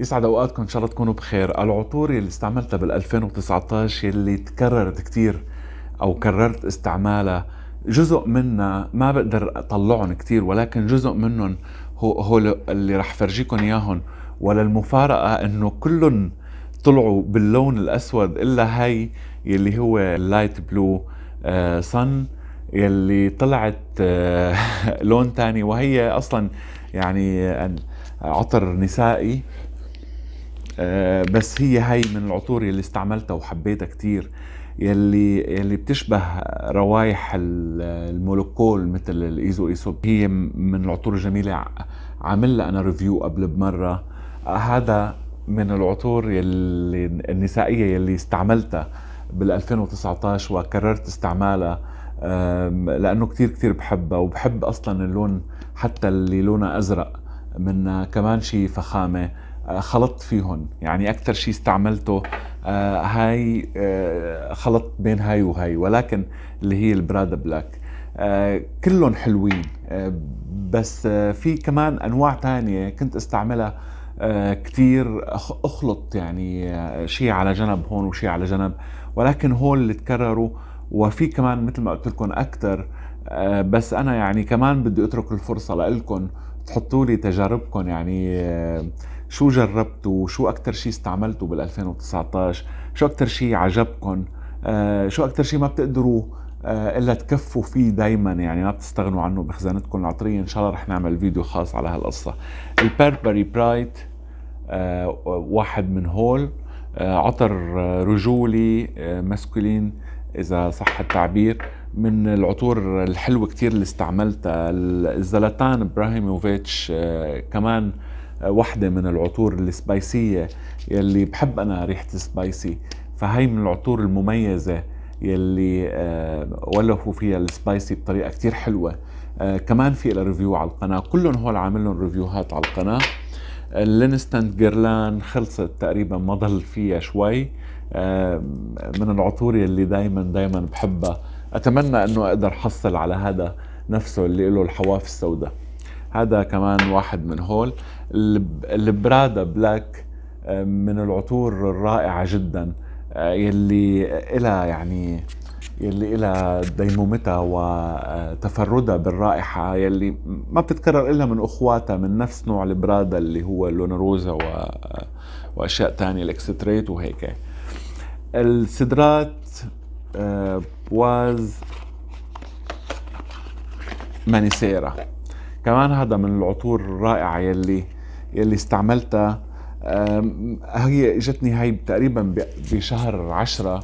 يسعد اوقاتكم ان شاء الله تكونوا بخير، العطور اللي استعملتها بال 2019 اللي تكررت كثير او كررت استعمالها جزء منها ما بقدر اطلعهم كثير ولكن جزء منهم هو هو اللي رح فرجيكم اياهم وللمفارقه انه كلهم طلعوا باللون الاسود الا هي يلي هو اللايت بلو صن يلي طلعت آه، لون تاني وهي اصلا يعني عطر نسائي آه، بس هي هاي من العطور اللي استعملتها وحبيتها كتير يلي يلي بتشبه روايح المولوكول مثل الايزو ايسوب هي من العطور الجميله عامل انا ريفيو قبل بمره هذا من العطور يلي النسائيه يلي استعملتها بال 2019 وكررت استعمالها لانه كثير كثير بحبها وبحب اصلا اللون حتى اللي لونها ازرق منها كمان شيء فخامه آه، خلطت فيهم يعني اكثر شيء استعملته آه، هاي آه، خلطت بين هاي وهاي ولكن اللي هي البرادا بلاك كلهم حلوين بس في كمان انواع تانية كنت استعملها كتير اخلط يعني شيء على جنب هون وشيء على جنب ولكن هول اللي تكرروا وفي كمان مثل ما قلت لكم اكثر بس انا يعني كمان بدي اترك الفرصه لكم تحطوا لي تجاربكم يعني شو جربتوا شو أكتر شيء استعملتوا بال2019 شو أكتر شيء عجبكم شو أكتر شيء ما بتقدروا آه، إلا تكفوا فيه دايما يعني ما بتستغنوا عنه بخزانتكم العطرية إن شاء الله رح نعمل فيديو خاص على هالقصة البربري برايت آه، واحد من هول آه، عطر رجولي ماسكولين إذا صح التعبير من العطور الحلوة كثير اللي استعملتها الزلاتان ابراهيموفيتش كمان وحده من العطور السبايسيه يلي بحب انا ريحه السبايسي فهي من العطور المميزه يلي آه، ولفوا فيها السبايسي بطريقه كتير حلوه آه، كمان في لها ريفيو على القناه كلهم هول عامل لهم ريفيوهات على القناه اللينستنت جيرلان خلصت تقريبا ما ضل فيها شوي آه، من العطور يلي دايما دايما بحبها اتمنى انه اقدر احصل على هذا نفسه اللي له الحواف السوداء هذا كمان واحد من هول البرادا بلاك آه، من العطور الرائعة جدا آه، يلي إلها يعني يلي إلها ديمومتها وتفردها بالرائحة يلي ما بتتكرر إلا من أخواتها من نفس نوع البرادا اللي هو اللون روزا و... آه، وأشياء تانية الإكستريت وهيك السدرات بواز مانيسيرا كمان هذا من العطور الرائعه يلي يلي استعملتها هي اجتني هي تقريبا بشهر عشرة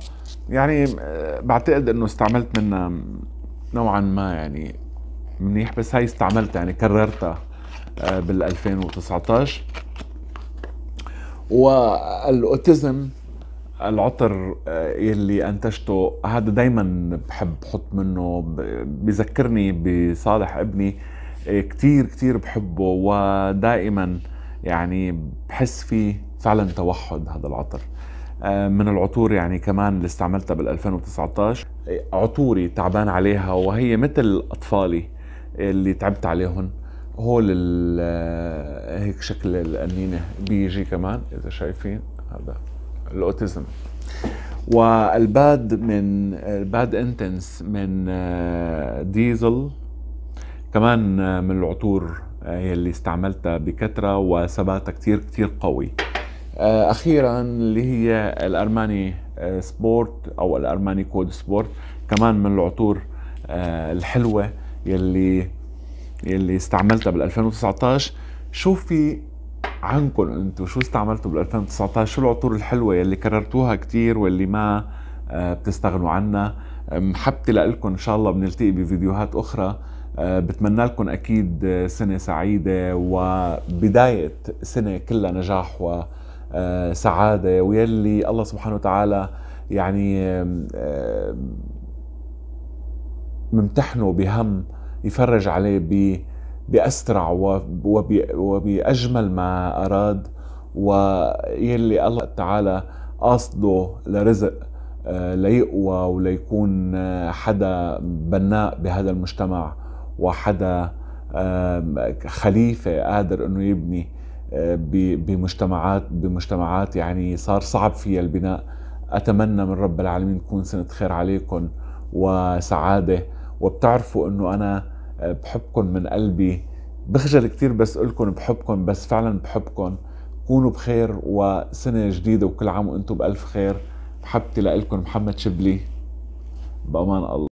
يعني آه، بعتقد انه استعملت منها نوعا ما يعني منيح بس هاي استعملتها يعني كررتها آه، بال 2019 والاوتيزم العطر آه، يلي انتجته هذا دائما بحب احط منه بذكرني بصالح ابني كتير كتير بحبه ودائما يعني بحس فيه فعلا توحد هذا العطر آه، من العطور يعني كمان اللي استعملتها بال 2019 آه، عطوري تعبان عليها وهي مثل اطفالي اللي تعبت عليهم هول آه، هيك شكل القنينه بيجي كمان اذا شايفين هذا الاوتيزم والباد من الباد انتنس من ديزل كمان من العطور آه، اللي استعملتها بكثرة وثباتها كتير كتير قوي آه، أخيرا اللي هي الأرماني آه، سبورت أو الأرماني كود سبورت كمان من العطور الحلوة يلي يلي استعملتها بال 2019 شو في عنكم انتم شو استعملتوا بال 2019 شو العطور الحلوه يلي كررتوها كثير واللي ما بتستغنوا عنها محبتي لكم ان شاء الله بنلتقي بفيديوهات اخرى آه، بتمنى لكم اكيد سنه سعيده وبدايه سنه كلها نجاح وسعاده آه، ويلي الله سبحانه وتعالى يعني ممتحنه بهم يفرج عليه باسرع وباجمل ما اراد ويلي الله تعالى قاصده لرزق آه، ليقوى وليكون حدا بناء بهذا المجتمع وحدا خليفة قادر أنه يبني آه، بمجتمعات بمجتمعات يعني صار صعب فيها البناء أتمنى من رب العالمين تكون سنة خير عليكم وسعادة وبتعرفوا أنه أنا آه، بحبكم من قلبي بخجل كتير بس أقولكم بحبكم بس فعلا بحبكم كونوا بخير وسنة جديدة وكل عام وأنتم بألف خير محبتي لكم محمد شبلي بأمان الله